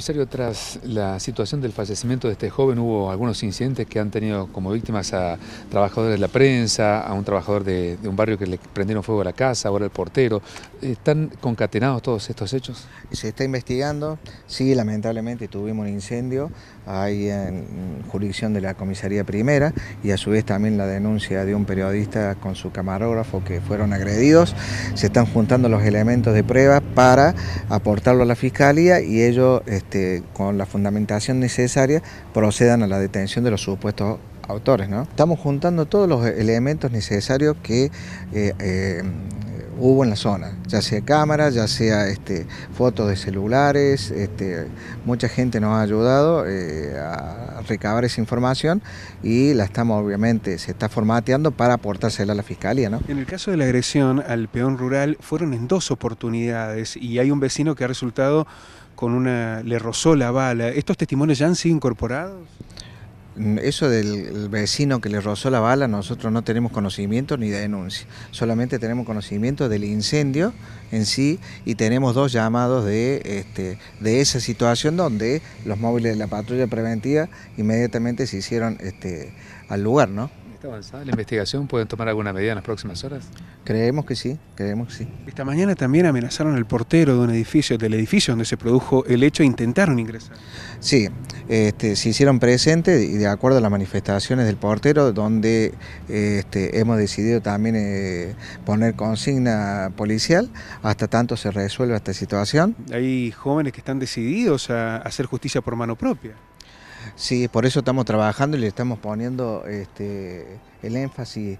comisario, tras la situación del fallecimiento de este joven, hubo algunos incidentes que han tenido como víctimas a trabajadores de la prensa, a un trabajador de, un barrio que le prendieron fuego a la casa, ahora el portero. ¿Están concatenados todos estos hechos? Se está investigando. Sí, lamentablemente tuvimos un incendio ahí en jurisdicción de la comisaría primera y a su vez también la denuncia de un periodista con su camarógrafo que fueron agredidos. Se están juntando los elementos de prueba para aportarlo a la fiscalía y ellos... Este, este, con la fundamentación necesaria, procedan a la detención de los supuestos autores. ¿no? Estamos juntando todos los elementos necesarios que eh, eh, hubo en la zona, ya sea cámaras, ya sea este, fotos de celulares, este, mucha gente nos ha ayudado eh, a recabar esa información y la estamos obviamente, se está formateando para aportársela a la fiscalía. ¿no? En el caso de la agresión al peón rural fueron en dos oportunidades y hay un vecino que ha resultado con una, le rozó la bala. ¿Estos testimonios ya han sido incorporados? Eso del vecino que le rozó la bala, nosotros no tenemos conocimiento ni denuncia, solamente tenemos conocimiento del incendio en sí y tenemos dos llamados de, este, esa situación donde los móviles de la patrulla preventiva inmediatamente se hicieron este, al lugar, ¿no? ¿Está avanzada la investigación? ¿Pueden tomar alguna medida en las próximas horas? Creemos que sí, creemos que sí. Esta mañana también amenazaron al portero de un edificio, del edificio donde se produjo el hecho, e intentaron ingresar. Sí, este, se hicieron presentes y de acuerdo a las manifestaciones del portero, donde este, hemos decidido también eh, poner consigna policial hasta tanto se resuelva esta situación. Hay jóvenes que están decididos a hacer justicia por mano propia. Sí, por eso estamos trabajando y le estamos poniendo este, el énfasis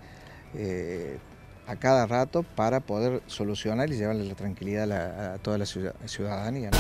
eh, a cada rato para poder solucionar y llevarle la tranquilidad a, toda la ciudadanía.